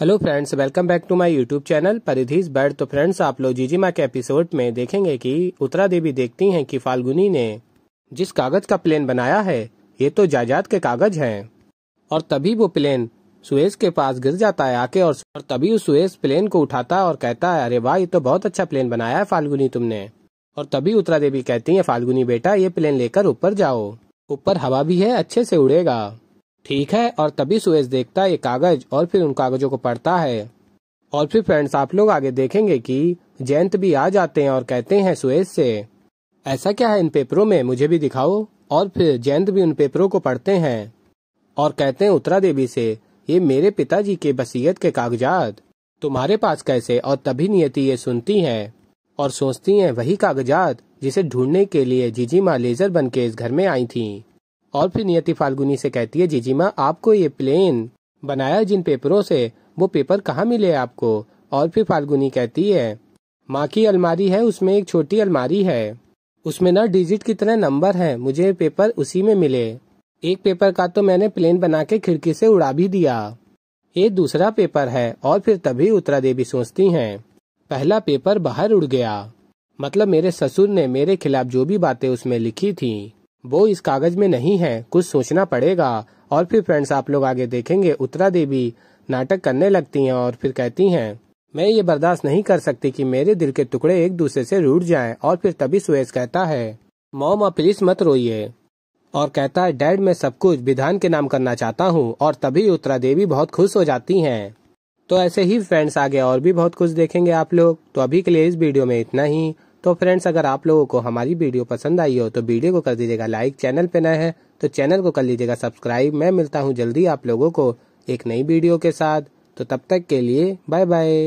hello friends welcome back to my YouTube channel परिधीज bird तो friends आप लोग जीजी माँ के एपिसोड में देखेंगे कि उत्तरा देवी देखती हैं कि फाल्गुनी ने जिस कागज का प्लेन बनाया है ये तो जायजाद के कागज हैं और तभी वो प्लेन सुएज के पास गिर जाता है आके और तभी उस सुएज प्लेन को उठाता है और कहता है अरे वाह ये तो बहुत अच्छा प्लेन बनाया है फाल्गुनी तुमने और तभी उत्तरा देवी कहती है फाल्गुनी बेटा ये प्लेन लेकर ऊपर जाओ ऊपर हवा भी है अच्छे से उड़ेगा ठीक है और तभी सुरेश देखता है ये कागज और फिर उन कागजों को पढ़ता है और फिर फ्रेंड्स आप लोग आगे देखेंगे कि जयंत भी आ जाते हैं और कहते हैं सुरेश से ऐसा क्या है इन पेपरों में मुझे भी दिखाओ और फिर जयंत भी उन पेपरों को पढ़ते हैं और कहते हैं उत्तरा देवी से ये मेरे पिताजी के बसीयत के कागजात तुम्हारे पास कैसे और तभी नियति ये सुनती है और सोचती है वही कागजात जिसे ढूंढने के लिए जीजी माँ लेजर बन के इस घर में आई थी और फिर नियति फाल्गुनी से कहती है माँ आपको ये प्लेन बनाया जिन पेपरों से वो पेपर कहाँ मिले आपको और फिर फाल्गुनी कहती है माँ की अलमारी है उसमें एक छोटी अलमारी है उसमें ना डिजिट की तरह नंबर है मुझे पेपर उसी में मिले एक पेपर का तो मैंने प्लेन बना के खिड़की से उड़ा भी दिया ये दूसरा पेपर है और फिर तभी उत्तरा देवी सोचती है पहला पेपर बाहर उड़ गया मतलब मेरे ससुर ने मेरे खिलाफ जो भी बातें उसमें लिखी थी वो इस कागज में नहीं है कुछ सोचना पड़ेगा और फिर फ्रेंड्स आप लोग आगे देखेंगे उत्तरा देवी नाटक करने लगती हैं और फिर कहती हैं मैं ये बर्दाश्त नहीं कर सकती कि मेरे दिल के टुकड़े एक दूसरे से रूट जाएं और फिर तभी सुएज कहता है मोम प्लीज मत रोइए और कहता है डैड मैं सब कुछ विधान के नाम करना चाहता हूँ और तभी उत्तरा देवी बहुत खुश हो जाती है तो ऐसे ही फ्रेंड्स आगे और भी बहुत कुछ देखेंगे आप लोग तो अभी के लिए इस वीडियो में इतना ही तो फ्रेंड्स अगर आप लोगों को हमारी वीडियो पसंद आई हो तो वीडियो को कर दीजिएगा लाइक चैनल पे नए हैं तो चैनल को कर लीजिएगा सब्सक्राइब मैं मिलता हूँ जल्दी आप लोगों को एक नई वीडियो के साथ तो तब तक के लिए बाय बाय